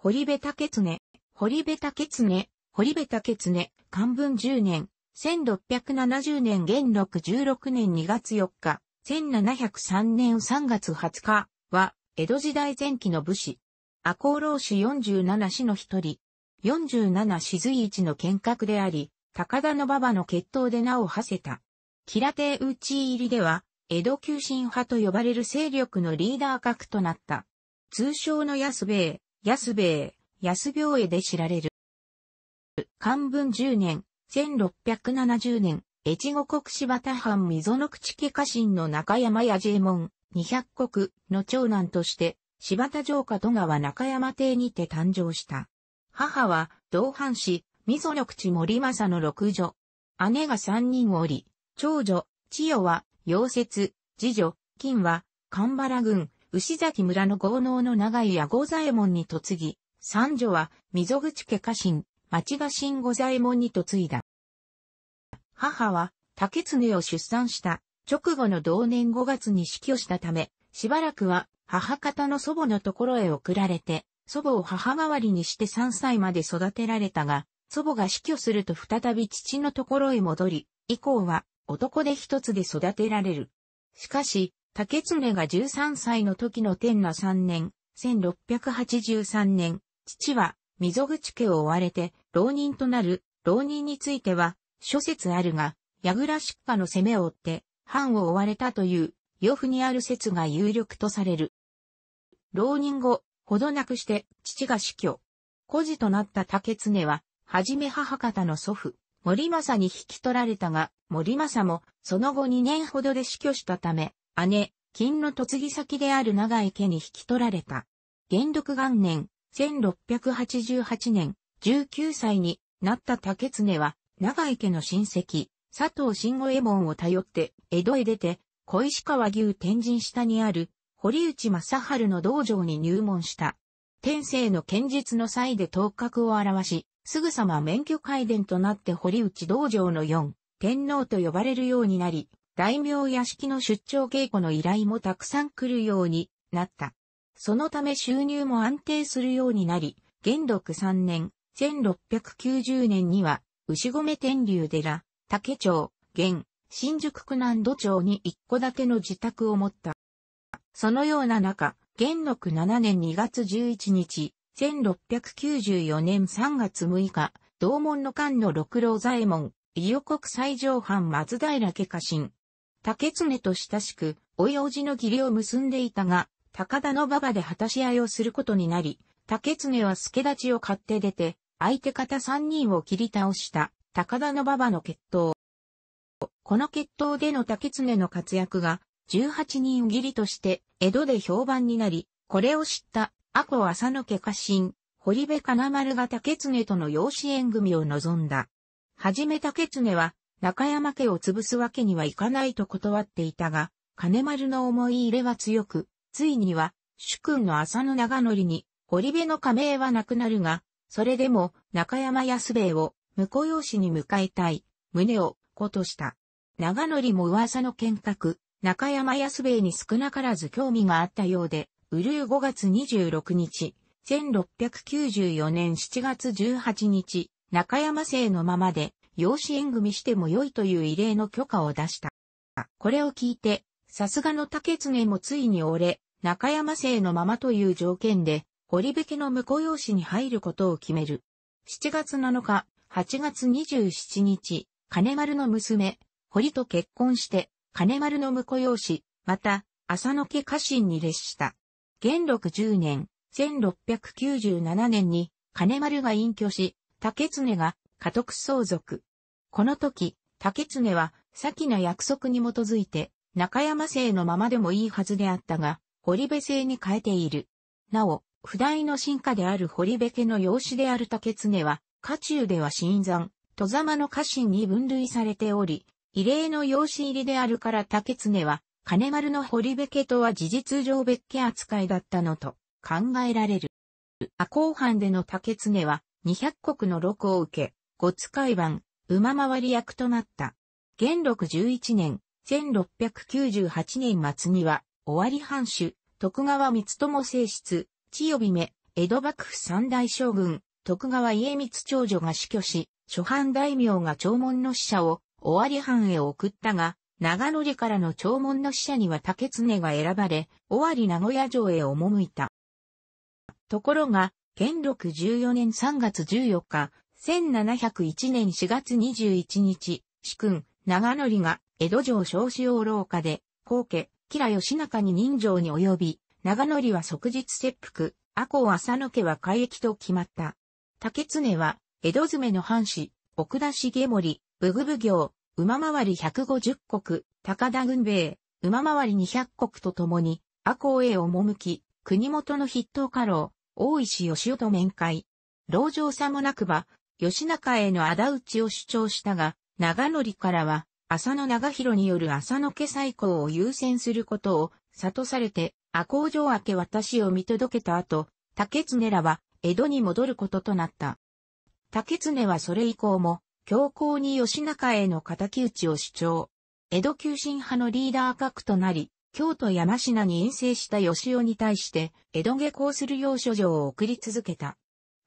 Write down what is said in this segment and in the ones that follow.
堀部竹恒、堀部竹恒、堀部竹恒、漢文10年、1670年元禄16年2月4日、1703年3月20日は、江戸時代前期の武士。赤穂浪士47氏の一人。47士随一の剣閣であり、高田の馬場の決闘で名を馳せた。平手打ち入りでは、江戸急進派と呼ばれる勢力のリーダー格となった。通称の安兵衛、安兵衛、安兵衛で知られる。漢文10年、1670年、越後国柴田藩溝の口家家臣の中山八右衛門、二百国の長男として、柴田城下戸川中山邸にて誕生した。母は、同藩士、溝の口森政の六女。姉が三人おり、長女、千代は、溶接、次女、金は、神原郡、牛崎村の豪農の長井や御左衛門に嫁ぎ、三女は溝口家家臣、町家臣御左衛門に嫁いだ。母は竹常を出産した直後の同年5月に死去したため、しばらくは母方の祖母のところへ送られて、祖母を母代わりにして3歳まで育てられたが、祖母が死去すると再び父のところへ戻り、以降は男で一つで育てられる。しかし、竹常が13歳の時の天那3年、1683年、父は溝口家を追われて浪人となる浪人については諸説あるが、矢倉出家の攻めを追って藩を追われたという、洋風にある説が有力とされる。浪人後、ほどなくして父が死去。孤児となった竹常は、はじめ母方の祖父、森政に引き取られたが、森政もその後2年ほどで死去したため、姉、金の嫁ぎ先である長井家に引き取られた。元禄元年、1688年、19歳になった竹常は、長井家の親戚、佐藤慎吾右衛門を頼って、江戸へ出て、小石川牛天神下にある、堀内正春の道場に入門した。天聖の剣術の際で頭角を表し、すぐさま免許改伝となって堀内道場の四、天皇と呼ばれるようになり、大名屋敷の出張稽古の依頼もたくさん来るようになった。そのため収入も安定するようになり、元禄3年、1690年には、牛込天竜寺、竹町、現、新宿区南土町に一戸建ての自宅を持った。そのような中、元禄7年2月11日、1694年3月6日、同門の間の六郎左衛門、伊予国最上藩松平家家臣、竹常と親しく、おいおじの義理を結んでいたが、高田の馬場で果たし合いをすることになり、竹常は助立ちを買って出て、相手方三人を切り倒した高田の馬場の決闘。この決闘での竹常の活躍が、18人義理として江戸で評判になり、これを知った阿古浅野家家臣、堀部金丸が竹常との養子縁組を望んだ。はじめ竹常は中山家を潰すわけにはいかないと断っていたが、金丸の思い入れは強く、ついには、主君の浅野長則に、堀部の加盟はなくなるが、それでも中山安兵衛を婿養子に迎えたい、胸を、ことした。長則も噂の見学、中山安兵衛に少なからず興味があったようで、うるう5月26日、1694年7月18日、中山生のままで、養子縁組しても良いという異例の許可を出した。これを聞いて、さすがの竹常もついに折れ、中山姓のままという条件で、堀引の婿養子に入ることを決める。7月7日、8月27日、金丸の娘、堀と結婚して、金丸の婿養子、また、浅野家家臣に列した。元禄10年、1697年に、金丸が隠居し、竹常が家督相続。この時、竹常は、先の約束に基づいて、中山姓のままでもいいはずであったが、堀部姓に変えている。なお、不代の進化である堀部家の養子である竹常は、家中では新山、戸様の家臣に分類されており、異例の養子入りであるから竹常は、金丸の堀部家とは事実上別家扱いだったのと考えられる。阿公藩での竹常は、200国の禄を受け、五使い番、馬回り役となった。元禄11年、1698年末には、尾張藩主、徳川光友正室、千代姫、江戸幕府三大将軍、徳川家光長女が死去し、諸藩大名が弔問の使者を尾張藩へ送ったが、長野寺からの弔問の使者には竹常が選ばれ、尾張名古屋城へ赴いた。ところが、元禄14年3月14日、1701年4月21日、主君、長則が江戸城小子王廊下で、皇家、吉良義仲に人情に及び、長則は即日切腹、阿公浅野家は改役と決まった。竹常は、江戸詰めの藩士、奥田重森、武具奉行、馬回り150国、高田軍兵衛、馬回り200国と共に、阿公へ赴き、国元の筆頭家老、大石義夫と面会。老城さもなくば、吉中への仇討ちを主張したが、長則からは、浅野長広による浅野家再興を優先することを悟されて、赤工城明け私を見届けた後、竹常らは江戸に戻ることとなった。竹常はそれ以降も、強行に吉中への仇討ちを主張。江戸急進派のリーダー格となり、京都山品に遠征した吉尾に対して、江戸下校する要所状を送り続けた。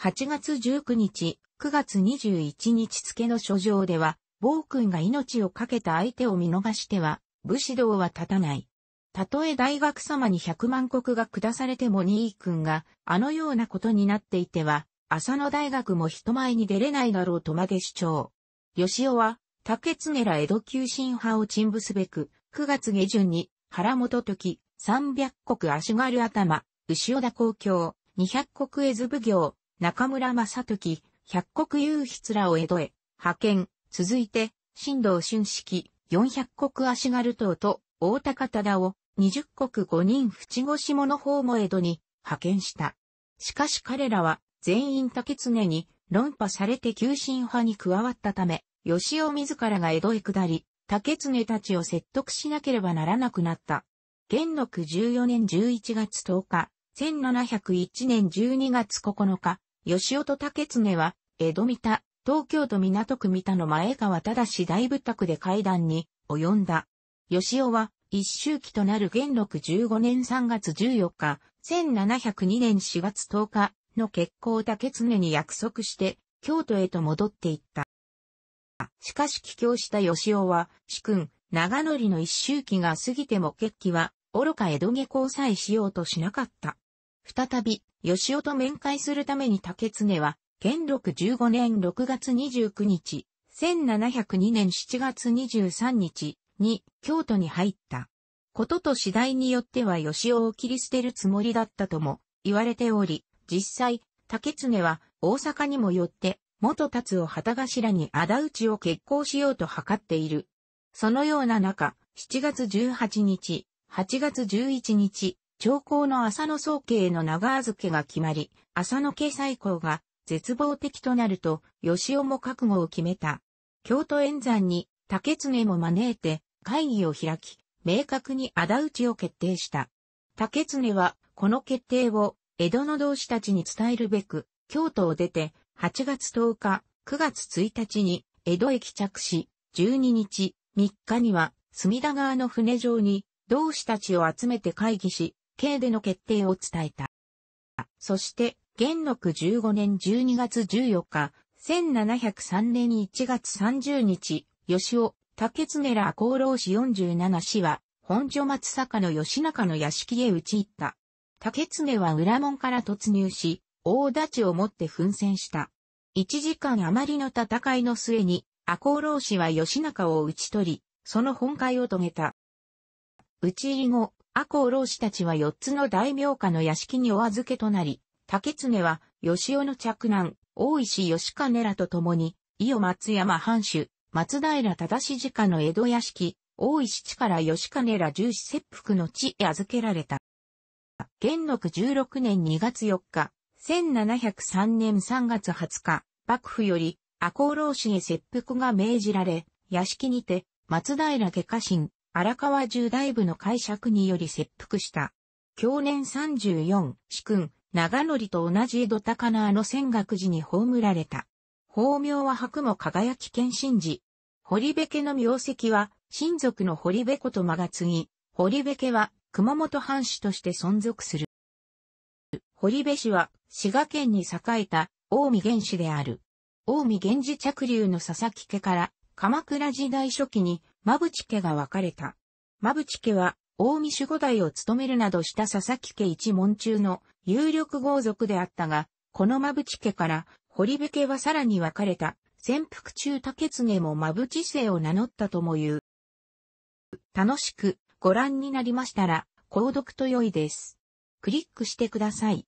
8月19日、9月21日付の書状では、暴君が命を懸けた相手を見逃しては、武士道は立たない。たとえ大学様に100万国が下されても二ー君があのようなことになっていては、浅野大学も人前に出れないだろうとまで主張。吉尾は、竹常ら江戸急進派を沈伏すべく、9月下旬に原本時、300国足軽頭、牛尾田公共、200国絵図奉行、中村正時、百国雄筆らを江戸へ派遣、続いて、新道春式、四百国足軽党と大高忠を二十国五人淵越し者方も江戸に派遣した。しかし彼らは全員竹常に論破されて急進派に加わったため、吉尾自らが江戸へ下り、竹常たちを説得しなければならなくなった。元禄14年11月10日、1701年12月9日、吉と竹常は、江戸三田、東京都港区三田の前川し、大仏宅で会談に及んだ。吉尾は、一周期となる元禄15年3月14日、1702年4月10日の結婚竹常に約束して、京都へと戻っていった。しかし帰郷した吉尾は、主君、長則の一周期が過ぎても決起は、愚か江戸下交際しようとしなかった。再び、吉尾と面会するために竹常は、元禄15年6月29日、1702年7月23日に京都に入った。ことと次第によっては吉尾を切り捨てるつもりだったとも言われており、実際、竹常は大阪にもよって、元達を旗頭に仇討ちを決行しようと図っている。そのような中、7月18日、8月11日、長江の浅野総への長預けが決まり、浅野家最高が絶望的となると、吉尾も覚悟を決めた。京都演山に竹常も招いて会議を開き、明確に仇討ちを決定した。竹常はこの決定を江戸の同志たちに伝えるべく、京都を出て8月10日、9月1日に江戸へ帰着し、12日、3日には隅田川の船上に同志たちを集めて会議し、刑での決定を伝えた。そして、元禄15年12月14日、1703年1月30日、吉尾、竹常ら功労士47氏は、本所松坂の吉中の屋敷へ打ち入った。竹常は裏門から突入し、大立ちを持って奮戦した。1時間余りの戦いの末に、赤穂老士は吉中を打ち取り、その本会を遂げた。打ち入り後、赤穂浪士たちは四つの大名家の屋敷にお預けとなり、竹常は、吉尾の嫡男、大石義兼らと共に、伊予松山藩主、松平忠氏家の江戸屋敷、大石地から吉兼ら重視切腹の地へ預けられた。元禄十六年2月4日、1703年3月20日、幕府より赤穂浪士へ切腹が命じられ、屋敷にて、松平家家臣、荒川重大部の解釈により切腹した。去年34、四君、長則と同じ江戸高輪の仙岳寺に葬られた。法名は白も輝き剣神寺。堀部家の名跡は、親族の堀部子と間が継ぎ、堀部家は熊本藩士として存続する。堀部氏は滋賀県に栄えた大見源氏である。大見源氏着流の佐々木家から鎌倉時代初期に馬淵家が分かれた。馬淵家は、大見守護代を務めるなどした佐々木家一門中の有力豪族であったが、この馬淵家から堀部家はさらに分かれた。潜伏中竹継も馬淵姓を名乗ったとも言う。楽しくご覧になりましたら、購読と良いです。クリックしてください。